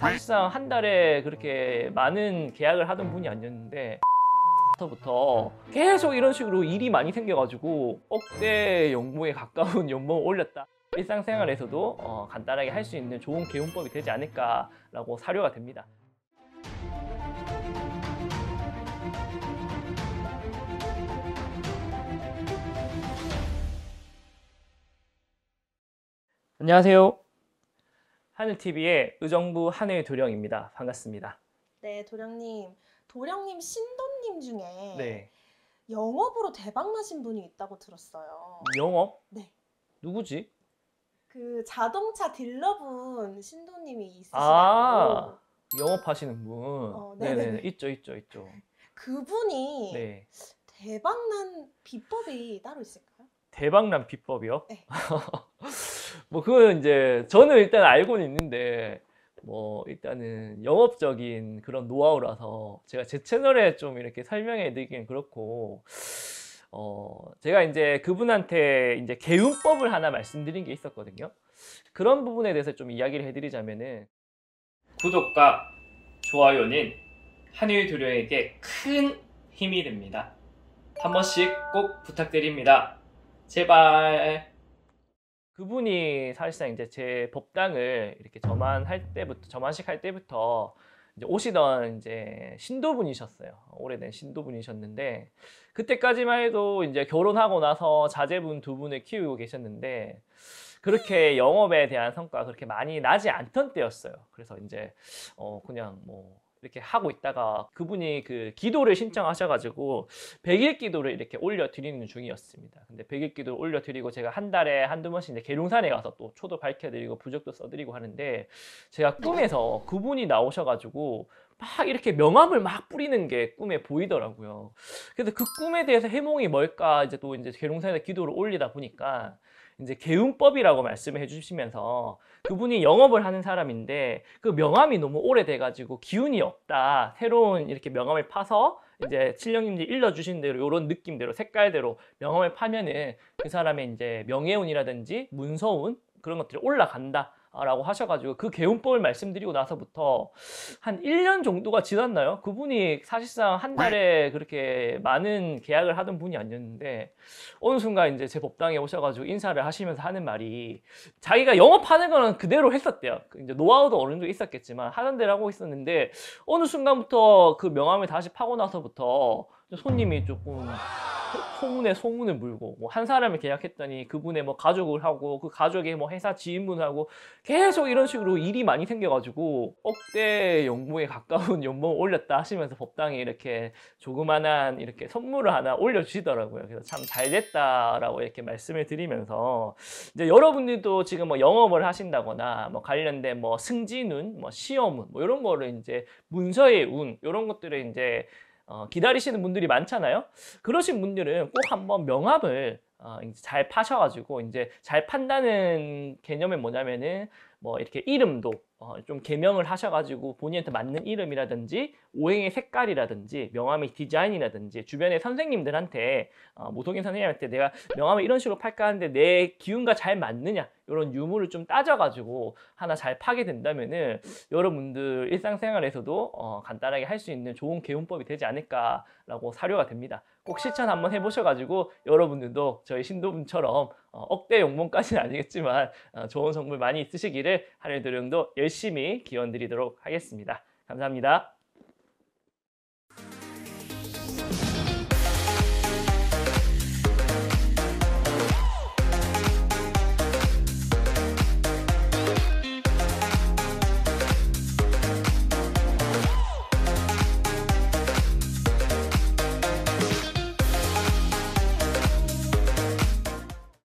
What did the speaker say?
사실상 한 달에 그렇게 많은 계약을 하던 분이 아니었는데 부터 계속 이런 식으로 일이 많이 생겨가지고 억대 연봉에 가까운 연봉을 올렸다. 일상생활에서도 어, 간단하게 할 수 있는 좋은 개운법이 되지 않을까라고 사료가 됩니다. 안녕하세요. 하늘TV의 의정부 한혜 도령입니다. 반갑습니다. 네, 도령님. 도령님, 신도님 중에 네. 영업으로 대박 나신 분이 있다고 들었어요. 영업? 네. 누구지? 그 자동차 딜러분 신도님이 있으시다고. 아, 영업하시는 분. 어, 네, 네네 네, 네. 있죠, 있죠, 있죠. 그분이 네. 대박난 비법이 따로 있을까요? 대박난 비법이요? 네. 뭐그는 이제 저는 일단 알고는 있는데 뭐 일단은 영업적인 그런 노하우라서 제가 제 채널에 좀 이렇게 설명해 드리기는 그렇고 어 제가 이제 그분한테 이제 개운법을 하나 말씀드린 게 있었거든요. 그런 부분에 대해서 좀 이야기를 해드리자면은 구독과 좋아요는 한일 도료에게 큰 힘이 됩니다. 한 번씩 꼭 부탁드립니다. 제발. 그분이 사실상 이제 제 법당을 이렇게 저만 할 때부터 저만식 할 때부터 이제 오시던 이제 신도분이셨어요. 오래된 신도분이셨는데 그때까지만 해도 이제 결혼하고 나서 자제분 두 분을 키우고 계셨는데 그렇게 영업에 대한 성과가 그렇게 많이 나지 않던 때였어요. 그래서 이제 어 그냥 뭐 이렇게 하고 있다가 그분이 그 기도를 신청하셔가지고 100일 기도를 이렇게 올려드리는 중이었습니다. 근데 100일 기도 올려드리고 제가 한 달에 한두 번씩 이제 계룡산에 가서 또 초도 밝혀드리고 부적도 써드리고 하는데 제가 네. 꿈에서 그분이 나오셔가지고 막 이렇게 명함을 막 뿌리는 게 꿈에 보이더라고요. 그래서 그 꿈에 대해서 해몽이 뭘까 이제 또 이제 계룡산에 기도를 올리다 보니까 이제 개운법이라고 말씀해 주시면서 그분이 영업을 하는 사람인데 그 명함이 너무 오래돼가지고 기운이 없다. 새로운 이렇게 명함을 파서 이제 칠령님들이 일러주신 대로 이런 느낌대로 색깔대로 명함을 파면은 그 사람의 이제 명예운이라든지 문서운 그런 것들이 올라간다. 라고 하셔가지고 그 개운법을 말씀드리고 나서부터 한 1년 정도가 지났나요? 그분이 사실상 한 네. 달에 그렇게 많은 계약을 하던 분이 아니었는데 어느 순간 이제 제 법당에 오셔가지고 인사를 하시면서 하는 말이 자기가 영업하는 거는 그대로 했었대요. 그 이제 노하우도 어느 정도 있었겠지만 하던 대로 하고 있었는데 어느 순간부터 그 명함을 다시 파고 나서부터 손님이 조금 소문에 소문을 물고 뭐한 사람을 계약했더니 그분의 뭐 가족을 하고 그 가족의 뭐 회사 지인분하고 계속 이런 식으로 일이 많이 생겨가지고 억대 연봉에 가까운 연봉을 올렸다 하시면서 법당에 이렇게 조그만한 이렇게 선물을 하나 올려주시더라고요. 그래서 참 잘 됐다라고 이렇게 말씀을 드리면서 이제 여러분들도 지금 뭐 영업을 하신다거나 뭐 관련된 뭐 승진운, 뭐 시험운 뭐 이런 거를 이제 문서의 운 이런 것들을 이제 어, 기다리시는 분들이 많잖아요. 그러신 분들은 꼭 한번 명함을 어, 이제 잘 파셔가지고 이제 잘 판다는 개념이 뭐냐면은 뭐 이렇게 이름도 어, 좀 개명을 하셔가지고 본인한테 맞는 이름이라든지 오행의 색깔이라든지 명함의 디자인이라든지 주변의 선생님들한테 어, 모성인 선생님한테 내가 명함을 이런 식으로 팔까 하는데 내 기운과 잘 맞느냐 이런 유무를 좀 따져가지고 하나 잘 파게 된다면은 여러분들 일상생활에서도 어, 간단하게 할 수 있는 좋은 개운법이 되지 않을까라고 사료가 됩니다. 꼭 실천 한번 해보셔가지고 여러분들도 저희 신도분처럼 어, 억대 용봉까지는 아니겠지만 어, 좋은 성물 많이 있으시기를 하늘 도령도 열심히 기원 드리도록 하겠습니다. 감사합니다.